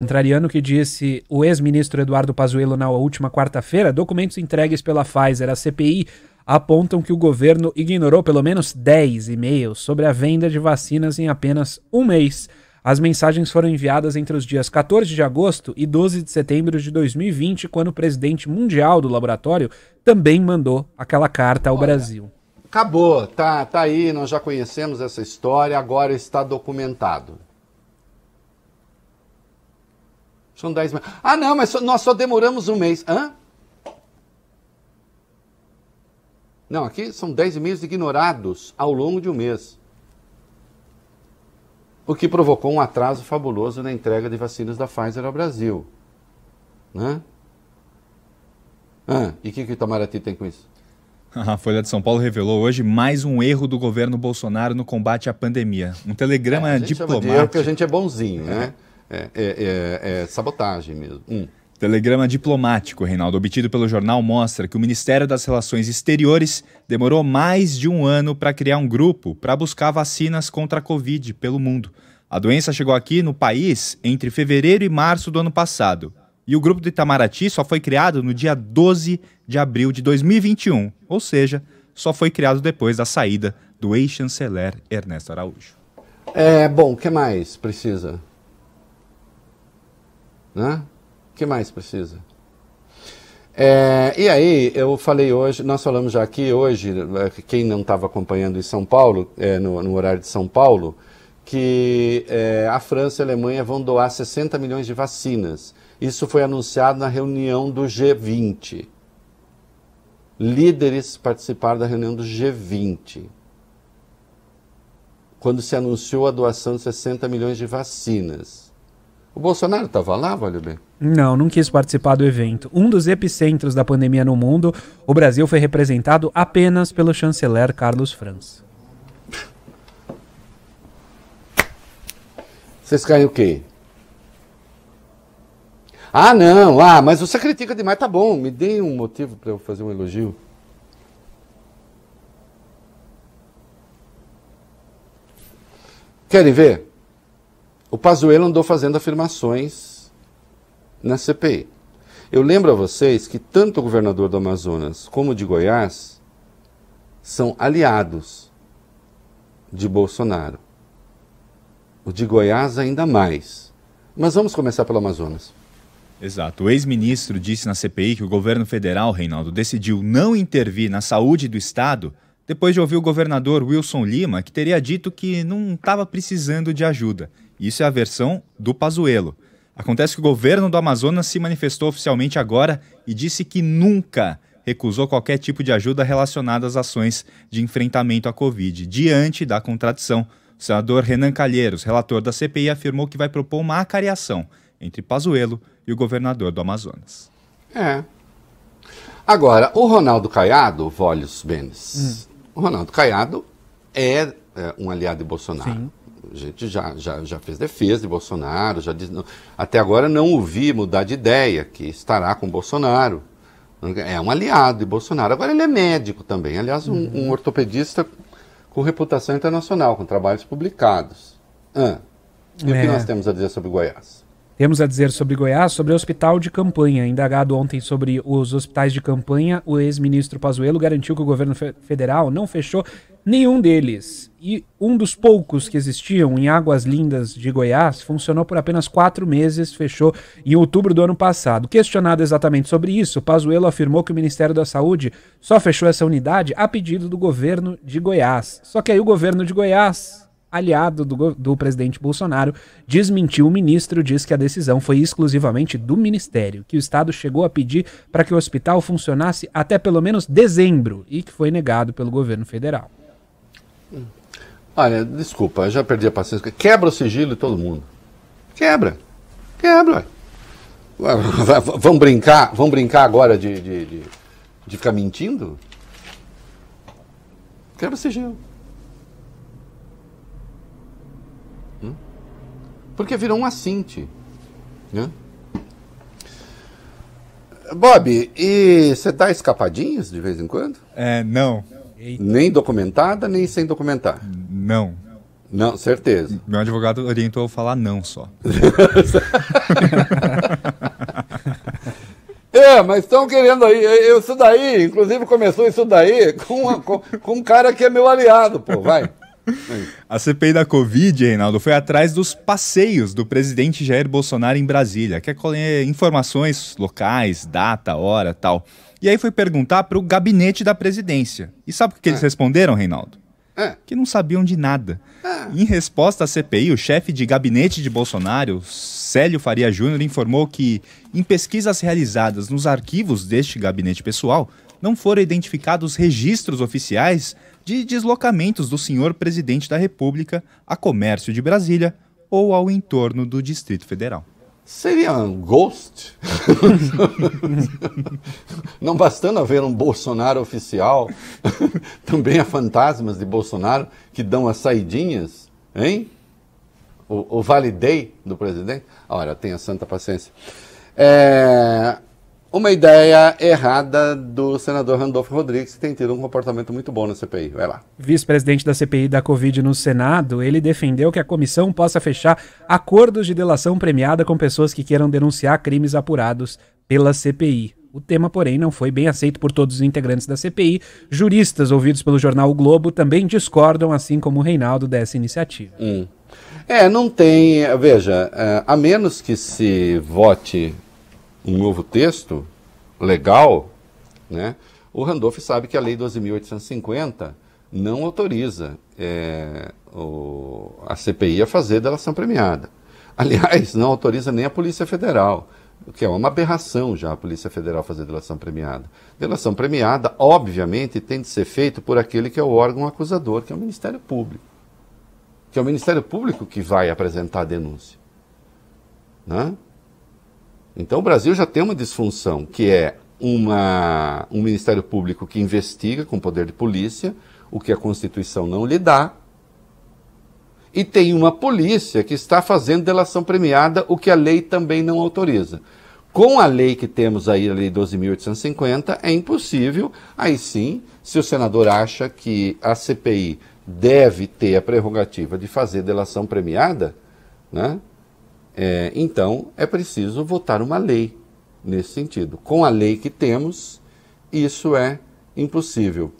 Contrariando o que disse o ex-ministro Eduardo Pazuello na última quarta-feira, documentos entregues pela Pfizer à CPI apontam que o governo ignorou pelo menos 10 e-mails sobre a venda de vacinas em apenas um mês. As mensagens foram enviadas entre os dias 14 de agosto e 12 de setembro de 2020, quando o presidente mundial do laboratório também mandou aquela carta ao Olha, Brasil. Acabou, tá, tá aí, nós já conhecemos essa história, agora está documentado. São 10 meses. Ah, não, mas só, nós só demoramos um mês. Hã? Não, aqui são 10 meses ignorados ao longo de um mês. O que provocou um atraso fabuloso na entrega de vacinas da Pfizer ao Brasil. Né? Ah, e o que, que o Itamaraty tem com isso? A Folha de São Paulo revelou hoje mais um erro do governo Bolsonaro no combate à pandemia. Um telegrama é, a gente diplomático. Chama de erro que a gente é bonzinho, né? É. É, é, é, é sabotagem mesmo. Um. Telegrama diplomático, Reinaldo, obtido pelo jornal, mostra que o Ministério das Relações Exteriores demorou mais de um ano para criar um grupo para buscar vacinas contra a Covid pelo mundo. A doença chegou aqui no país entre fevereiro e março do ano passado. E o grupo do Itamaraty só foi criado no dia 12 de abril de 2021, ou seja, só foi criado depois da saída do ex-chanceler Ernesto Araújo. É, bom, o que mais precisa? Né? O que mais precisa? É, e aí, eu falei hoje, nós falamos já aqui hoje, é, quem não estava acompanhando em São Paulo, é, no, no, horário de São Paulo, que é, a França e a Alemanha vão doar 60 milhões de vacinas. Isso foi anunciado na reunião do G20. Líderes participaram da reunião do G20. Quando se anunciou a doação de 60 milhões de vacinas. O Bolsonaro estava lá, Valeu Bem? Não, não quis participar do evento. Um dos epicentros da pandemia no mundo, o Brasil foi representado apenas pelo chanceler Carlos França. Vocês caem o quê? Ah, não, ah, mas você critica demais, tá bom, me dê um motivo para eu fazer um elogio. Querem ver? o Pazuello andou fazendo afirmações na CPI. Eu lembro a vocês que tanto o governador do Amazonas como o de Goiás são aliados de Bolsonaro. O de Goiás ainda mais. Mas vamos começar pelo Amazonas. Exato. O ex-ministro disse na CPI que o governo federal, Reinaldo, decidiu não intervir na saúde do Estado depois de ouvir o governador Wilson Lima, que teria dito que não estava precisando de ajuda. Isso é a versão do Pazuello. Acontece que o governo do Amazonas se manifestou oficialmente agora e disse que nunca recusou qualquer tipo de ajuda relacionada às ações de enfrentamento à Covid. Diante da contradição, o senador Renan Calheiros, relator da CPI, afirmou que vai propor uma acariação entre Pazuello e o governador do Amazonas. É. Agora, o Ronaldo Caiado, Volhos Benes, hum. o Ronaldo Caiado é, é, um aliado de Bolsonaro. Sim. A gente já, já, já fez defesa de Bolsonaro, já diz, não, até agora não ouvi mudar de ideia que estará com Bolsonaro. É um aliado de Bolsonaro. Agora ele é médico também, aliás, um, uhum. um ortopedista com reputação internacional, com trabalhos publicados. Ah, e é. o que é. nós temos a dizer sobre Goiás? Temos a dizer sobre Goiás, sobre o hospital de campanha. Indagado ontem sobre os hospitais de campanha, o ex-ministro Pazuello garantiu que o governo federal não fechou Nenhum deles, e um dos poucos que existiam em Águas Lindas de Goiás, funcionou por apenas quatro meses, fechou em outubro do ano passado. Questionado exatamente sobre isso, Pazuello afirmou que o Ministério da Saúde só fechou essa unidade a pedido do governo de Goiás. Só que aí o governo de Goiás, aliado do, do presidente Bolsonaro, desmentiu o ministro, diz que a decisão foi exclusivamente do ministério, que o Estado chegou a pedir para que o hospital funcionasse até pelo menos dezembro e que foi negado pelo governo federal. Olha, desculpa, eu já perdi a paciência. Quebra o sigilo de todo mundo. Quebra. Quebra. Vão brincar, vão brincar agora de, de, de, de ficar mentindo? Quebra o sigilo. Hum? Porque virou um assinte. Né? Bob, e você dá escapadinhas de vez em quando? É, não. Eita. Nem documentada, nem sem documentar. Hum não. Não, certeza. Meu advogado orientou a falar não só. É, mas estão querendo aí. Eu, isso daí, inclusive começou isso daí com, uma, com, com, um cara que é meu aliado, pô, vai. A CPI da Covid, Reinaldo, foi atrás dos passeios do presidente Jair Bolsonaro em Brasília. Quer colher informações locais, data, hora tal. E aí foi perguntar para o gabinete da presidência. E sabe o que eles é. responderam, Reinaldo? É. que não sabiam de nada. É. Em resposta à CPI, o chefe de gabinete de Bolsonaro, Célio Faria Júnior, informou que, em pesquisas realizadas nos arquivos deste gabinete pessoal, não foram identificados registros oficiais de deslocamentos do senhor presidente da República a comércio de Brasília ou ao entorno do Distrito Federal. Seria um ghost? Não bastando haver um Bolsonaro oficial, também há fantasmas de Bolsonaro que dão as saidinhas, hein? O, o validei do presidente. Ora, tenha santa paciência. É, uma ideia errada do senador Randolfo Rodrigues, que tem tido um comportamento muito bom na CPI. Vai lá. Vice-presidente da CPI da Covid no Senado, ele defendeu que a comissão possa fechar acordos de delação premiada com pessoas que queiram denunciar crimes apurados pela CPI. O tema, porém, não foi bem aceito por todos os integrantes da CPI. Juristas ouvidos pelo jornal o Globo também discordam, assim como o Reinaldo, dessa iniciativa. Hum. É, não tem. Veja, é, a menos que se vote um novo texto legal, né, o Randolph sabe que a Lei 12.850 não autoriza é, o, a CPI a fazer delação premiada. Aliás, não autoriza nem a Polícia Federal, o que é uma aberração já a Polícia Federal fazer delação premiada. Delação premiada, obviamente, tem de ser feita por aquele que é o órgão acusador, que é o Ministério Público. Que é o Ministério Público que vai apresentar a denúncia. Né? Então o Brasil já tem uma disfunção, que é uma, um Ministério Público que investiga com poder de polícia, o que a Constituição não lhe dá, e tem uma polícia que está fazendo delação premiada, o que a lei também não autoriza. Com a lei que temos aí, a Lei 12.850, é impossível, aí sim, se o senador acha que a CPI deve ter a prerrogativa de fazer delação premiada, né? É, então, é preciso votar uma lei nesse sentido. Com a lei que temos, isso é impossível.